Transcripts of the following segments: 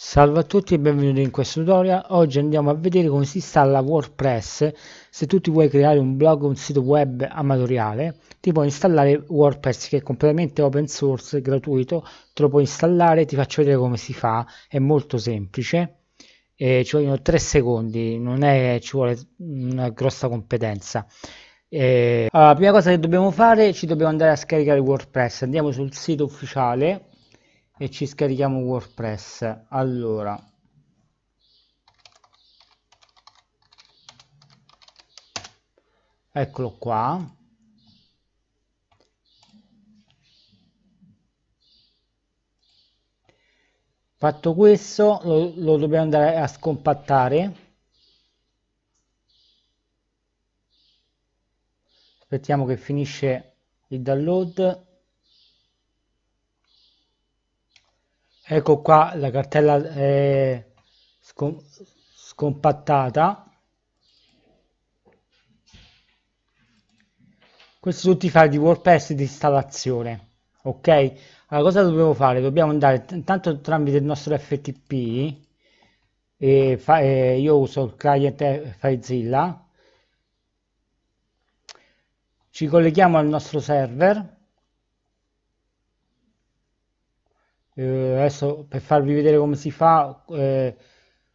Salve a tutti e benvenuti in questo tutorial. Oggi andiamo a vedere come si installa WordPress se tu ti vuoi creare un blog o un sito web amatoriale. Ti puoi installare WordPress che è completamente open source, gratuito, te lo puoi installare, ti faccio vedere come si fa, è molto semplice. Eh, ci vogliono 3 secondi, non è ci vuole una grossa competenza. Eh, allora, la prima cosa che dobbiamo fare ci dobbiamo andare a scaricare WordPress. Andiamo sul sito ufficiale e ci scarichiamo WordPress. Allora, eccolo qua. Fatto questo, lo, lo dobbiamo andare a scompattare. Aspettiamo che finisce il download ecco qua la cartella è eh, scom scompattata questi sono tutti i file di wordpress di installazione ok allora cosa dobbiamo fare dobbiamo andare intanto tramite il nostro ftp e e io uso il client eh, filezilla ci colleghiamo al nostro server Eh, adesso per farvi vedere come si fa, eh,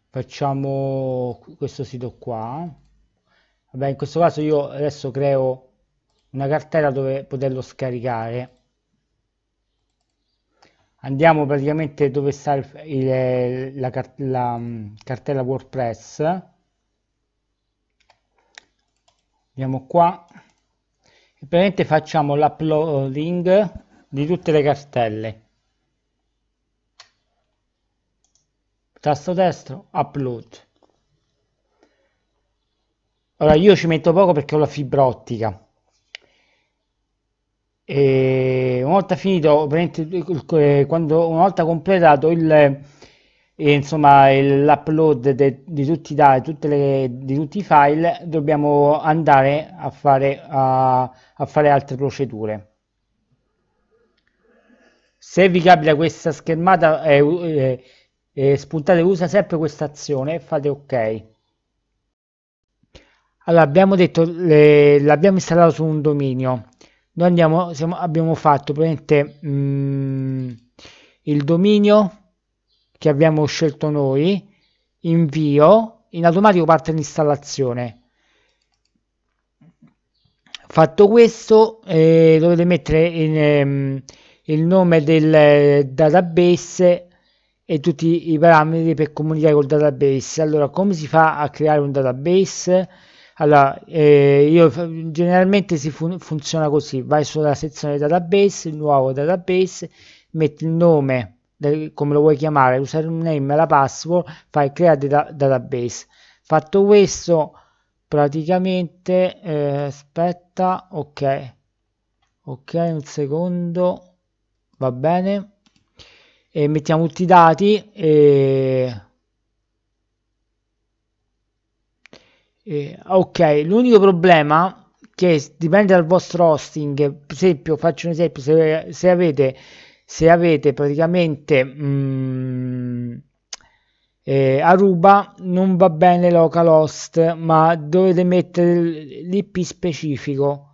facciamo questo sito qua. Vabbè, in questo caso io adesso creo una cartella dove poterlo scaricare. Andiamo praticamente dove sta il, il, la, la, la mm, cartella WordPress. Andiamo qua e praticamente facciamo l'uploading di tutte le cartelle tasto destro, upload. Ora io ci metto poco perché ho la fibra ottica. E una volta finito, eh, quando, una volta completato il, eh, insomma, l'upload di tutti i dati, le, di tutti i file, dobbiamo andare a fare, a, a fare altre procedure. Se vi capita questa schermata, eh, eh, e spuntate usa sempre questa azione e fate ok allora abbiamo detto l'abbiamo installato su un dominio noi andiamo siamo, abbiamo fatto praticamente mh, mm, il dominio che abbiamo scelto noi invio in automatico parte l'installazione fatto questo eh, dovete mettere in, ehm, il nome del database e tutti i parametri per comunicare col database. Allora, come si fa a creare un database? Allora, eh, io generalmente si fun funziona così, vai sulla sezione database, nuovo database, metti il nome, come lo vuoi chiamare, username e la password, fai creare da database. Fatto questo, praticamente, eh, aspetta, ok, ok, un secondo, va bene e mettiamo tutti i dati e... E, ok l'unico problema che dipende dal vostro hosting per esempio faccio un esempio se, se avete se avete praticamente mh, mm, eh, Aruba non va bene localhost ma dovete mettere l'IP specifico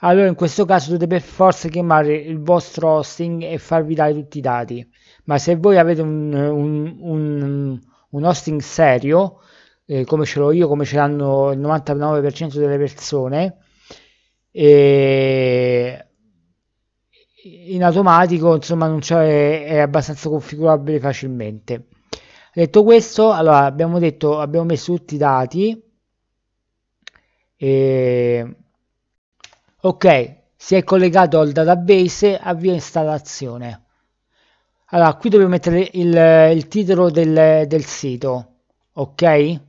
allora in questo caso dovete per forza chiamare il vostro hosting e farvi dare tutti i dati ma se voi avete un, un, un, un hosting serio, eh, come ce l'ho io, come ce l'hanno il 99% delle persone, e in automatico insomma non c'è, è abbastanza configurabile facilmente. Detto questo, allora abbiamo detto, abbiamo messo tutti i dati. E... Ok, si è collegato al database, avvia installazione. Allora, qui dobbiamo mettere il, il titolo del, del sito, ok?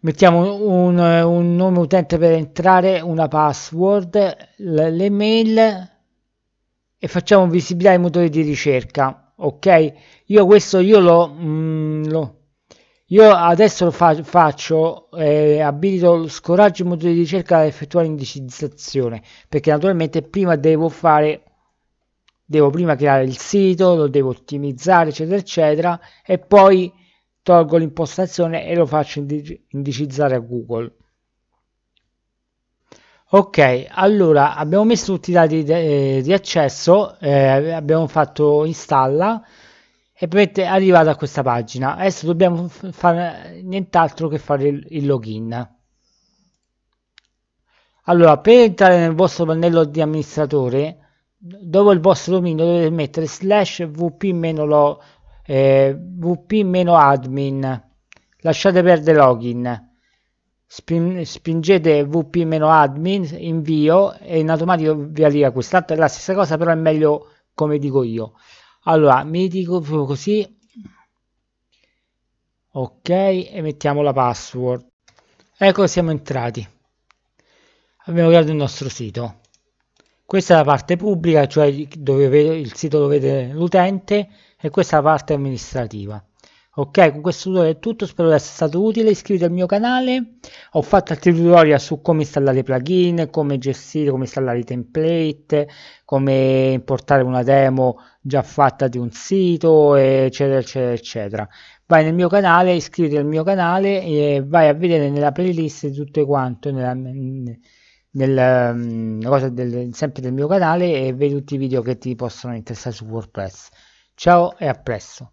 mettiamo un, un, nome utente per entrare, una password, l'email e facciamo visibilità ai motori di ricerca ok io questo io lo, mm, lo io adesso lo fa faccio eh, abilito scoraggio il motore di ricerca da effettuare indicizzazione perché naturalmente prima devo fare devo prima creare il sito lo devo ottimizzare eccetera eccetera e poi tolgo l'impostazione e lo faccio indicizzare a google Ok, allora abbiamo messo tutti i dati di eh, accesso, eh, abbiamo fatto installa e è arrivata a questa pagina. Adesso dobbiamo fare nient'altro che fare il, il, login. Allora, per entrare nel vostro pannello di amministratore, dopo il vostro dominio dovete mettere slash vp-admin, eh, vp lasciate perdere login spingete wp-admin, invio e in automatico vi arriva quest'altra È la stessa cosa, però è meglio come dico io. Allora, mi dico così. Ok, e mettiamo la password. Ecco, siamo entrati. Abbiamo creato il nostro sito. Questa è la parte pubblica, cioè dove il sito dove vede l'utente, e questa è la parte amministrativa ok con questo tutorial è tutto spero di essere stato utile iscriviti al mio canale ho fatto altri tutorial su come installare plugin come gestire come installare i template come importare una demo già fatta di un sito eccetera eccetera eccetera vai nel mio canale iscriviti al mio canale e vai a vedere nella playlist tutto quanto nella, nel, um, cosa del, sempre del mio canale e vedi tutti i video che ti possono interessare su WordPress ciao e a presto